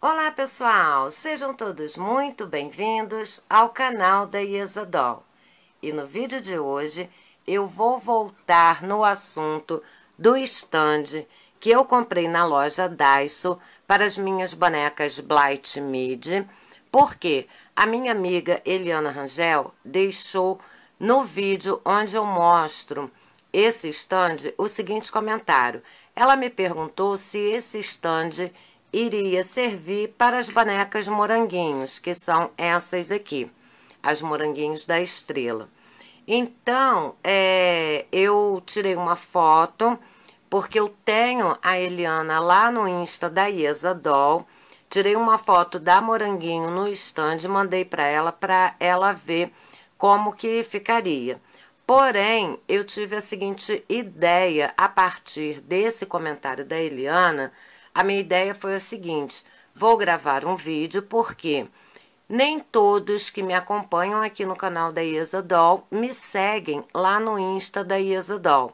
Olá pessoal, sejam todos muito bem-vindos ao canal da Iesadol. E no vídeo de hoje eu vou voltar no assunto do stand que eu comprei na loja Daiso para as minhas bonecas Blight Mid, porque a minha amiga Eliana Rangel deixou no vídeo onde eu mostro esse stand o seguinte comentário. Ela me perguntou se esse stand iria servir para as bonecas moranguinhos, que são essas aqui, as moranguinhos da estrela. Então, é, eu tirei uma foto, porque eu tenho a Eliana lá no Insta da Iesa Doll, tirei uma foto da moranguinho no stand, mandei para ela, para ela ver como que ficaria. Porém, eu tive a seguinte ideia a partir desse comentário da Eliana, a minha ideia foi a seguinte: vou gravar um vídeo porque nem todos que me acompanham aqui no canal da Doll me seguem lá no Insta da Doll.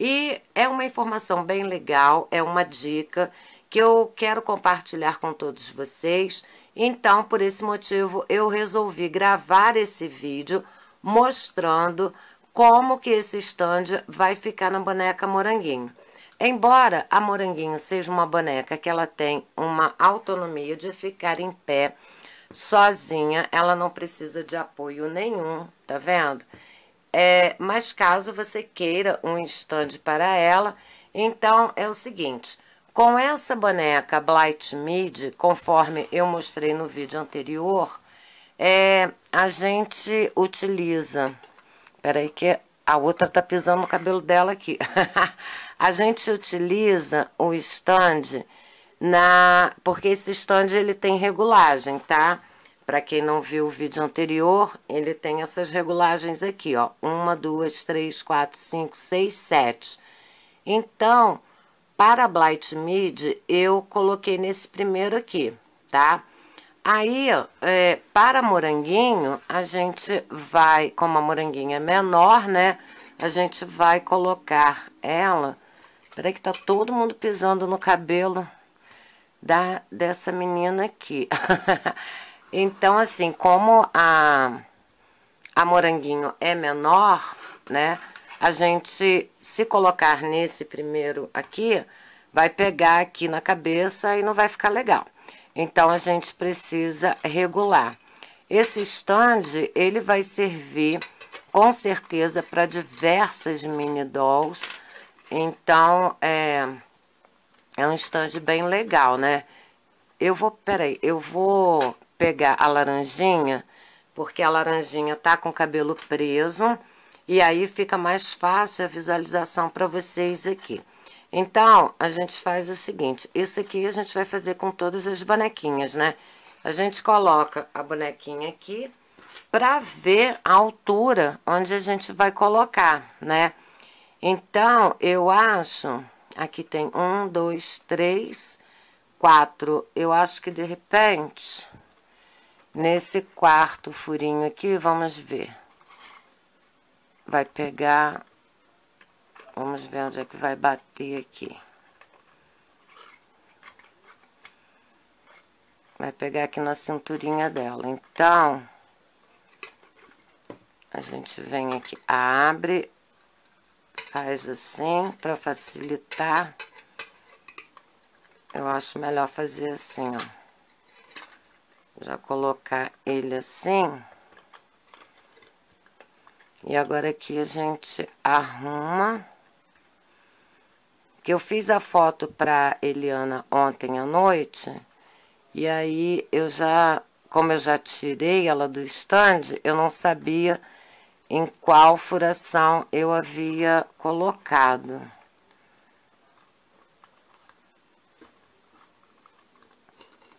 E é uma informação bem legal, é uma dica que eu quero compartilhar com todos vocês. Então, por esse motivo, eu resolvi gravar esse vídeo mostrando como que esse stand vai ficar na boneca Moranguinho. Embora a Moranguinho seja uma boneca que ela tem uma autonomia de ficar em pé sozinha, ela não precisa de apoio nenhum, tá vendo? É, mas caso você queira um stand para ela, então é o seguinte, com essa boneca Blight Mid, conforme eu mostrei no vídeo anterior, é, a gente utiliza, peraí que a outra está pisando no cabelo dela aqui. a gente utiliza o stand na, porque esse stand ele tem regulagem, tá? Para quem não viu o vídeo anterior, ele tem essas regulagens aqui, ó. Uma, duas, três, quatro, cinco, seis, sete. Então, para a Blight Mid, eu coloquei nesse primeiro aqui, tá? Tá? Aí, é, para moranguinho, a gente vai, como a moranguinha é menor, né? A gente vai colocar ela... Peraí que tá todo mundo pisando no cabelo da, dessa menina aqui. então, assim, como a, a moranguinho é menor, né? A gente, se colocar nesse primeiro aqui, vai pegar aqui na cabeça e não vai ficar legal. Então a gente precisa regular. Esse stand ele vai servir com certeza para diversas mini dolls. Então é, é um stand bem legal, né? Eu vou, peraí, eu vou pegar a laranjinha, porque a laranjinha tá com o cabelo preso, e aí fica mais fácil a visualização para vocês aqui. Então, a gente faz o seguinte, isso aqui a gente vai fazer com todas as bonequinhas, né? A gente coloca a bonequinha aqui para ver a altura onde a gente vai colocar, né? Então, eu acho, aqui tem um, dois, três, quatro, eu acho que de repente, nesse quarto furinho aqui, vamos ver. Vai pegar Vamos ver onde é que vai bater aqui. Vai pegar aqui na cinturinha dela. Então, a gente vem aqui, abre, faz assim para facilitar. Eu acho melhor fazer assim, ó. Já colocar ele assim. E agora aqui a gente arruma que eu fiz a foto para Eliana ontem à noite, e aí eu já, como eu já tirei ela do stand, eu não sabia em qual furação eu havia colocado.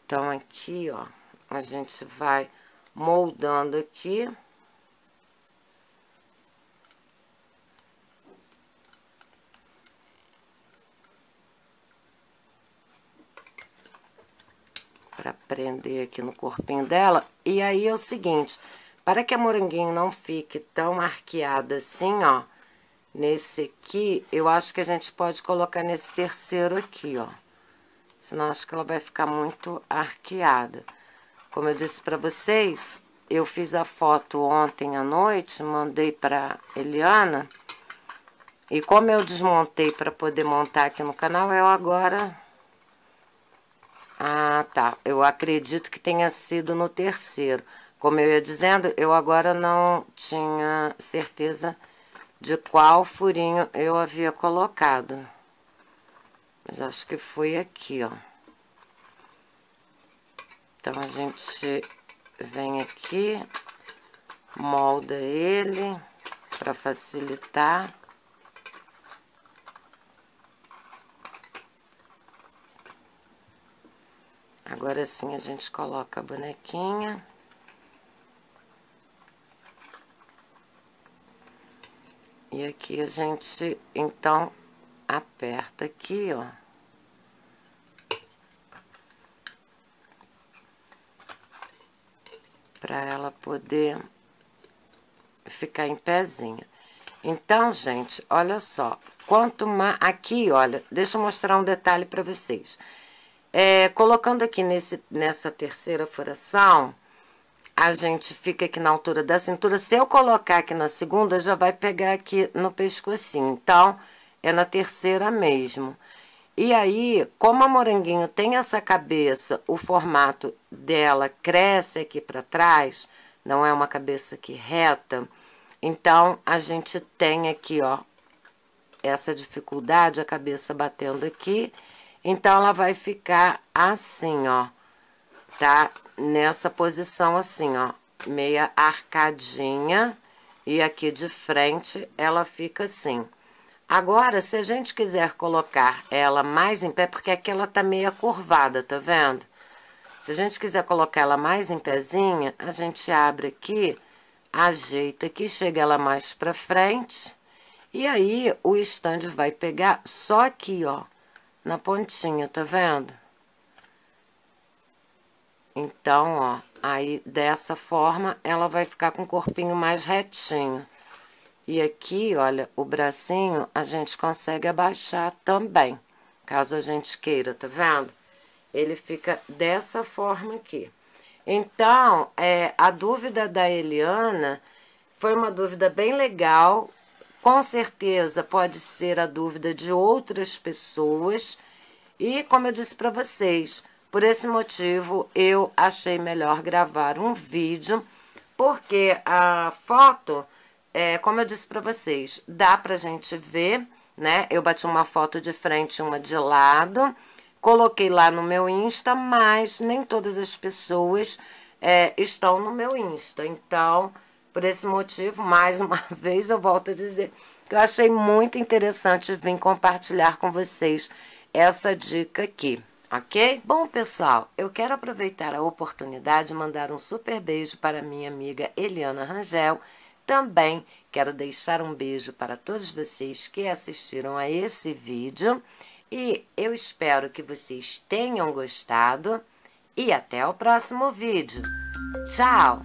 Então, aqui, ó, a gente vai moldando aqui. para prender aqui no corpinho dela. E aí é o seguinte, para que a moranguinho não fique tão arqueada assim, ó, nesse aqui, eu acho que a gente pode colocar nesse terceiro aqui, ó. Senão acho que ela vai ficar muito arqueada. Como eu disse para vocês, eu fiz a foto ontem à noite, mandei para Eliana. E como eu desmontei para poder montar aqui no canal, eu agora ah, tá. Eu acredito que tenha sido no terceiro. Como eu ia dizendo, eu agora não tinha certeza de qual furinho eu havia colocado. Mas acho que foi aqui, ó. Então, a gente vem aqui, molda ele para facilitar. Agora sim a gente coloca a bonequinha. E aqui a gente, então, aperta aqui, ó. Pra ela poder ficar em pezinha. Então, gente, olha só. Quanto mais... Aqui, olha, deixa eu mostrar um detalhe pra vocês. Vocês é, colocando aqui nesse, nessa terceira furação, a gente fica aqui na altura da cintura. Se eu colocar aqui na segunda, já vai pegar aqui no pescocinho. Então, é na terceira mesmo. E aí, como a moranguinho tem essa cabeça, o formato dela cresce aqui para trás, não é uma cabeça que reta, então a gente tem aqui, ó, essa dificuldade, a cabeça batendo aqui então, ela vai ficar assim, ó, tá? Nessa posição assim, ó, meia arcadinha. E aqui de frente, ela fica assim. Agora, se a gente quiser colocar ela mais em pé, porque aqui ela tá meia curvada, tá vendo? Se a gente quiser colocar ela mais em pezinha, a gente abre aqui, ajeita aqui, chega ela mais pra frente. E aí, o stand vai pegar só aqui, ó na pontinha, tá vendo? Então, ó, aí dessa forma ela vai ficar com o corpinho mais retinho. E aqui, olha, o bracinho a gente consegue abaixar também, caso a gente queira, tá vendo? Ele fica dessa forma aqui. Então, é, a dúvida da Eliana foi uma dúvida bem legal com certeza pode ser a dúvida de outras pessoas. E como eu disse para vocês, por esse motivo eu achei melhor gravar um vídeo, porque a foto, é, como eu disse para vocês, dá para gente ver, né? Eu bati uma foto de frente e uma de lado, coloquei lá no meu Insta, mas nem todas as pessoas é, estão no meu Insta, então... Por esse motivo, mais uma vez, eu volto a dizer que eu achei muito interessante vir compartilhar com vocês essa dica aqui, ok? Bom, pessoal, eu quero aproveitar a oportunidade e mandar um super beijo para minha amiga Eliana Rangel. Também quero deixar um beijo para todos vocês que assistiram a esse vídeo e eu espero que vocês tenham gostado e até o próximo vídeo. Tchau!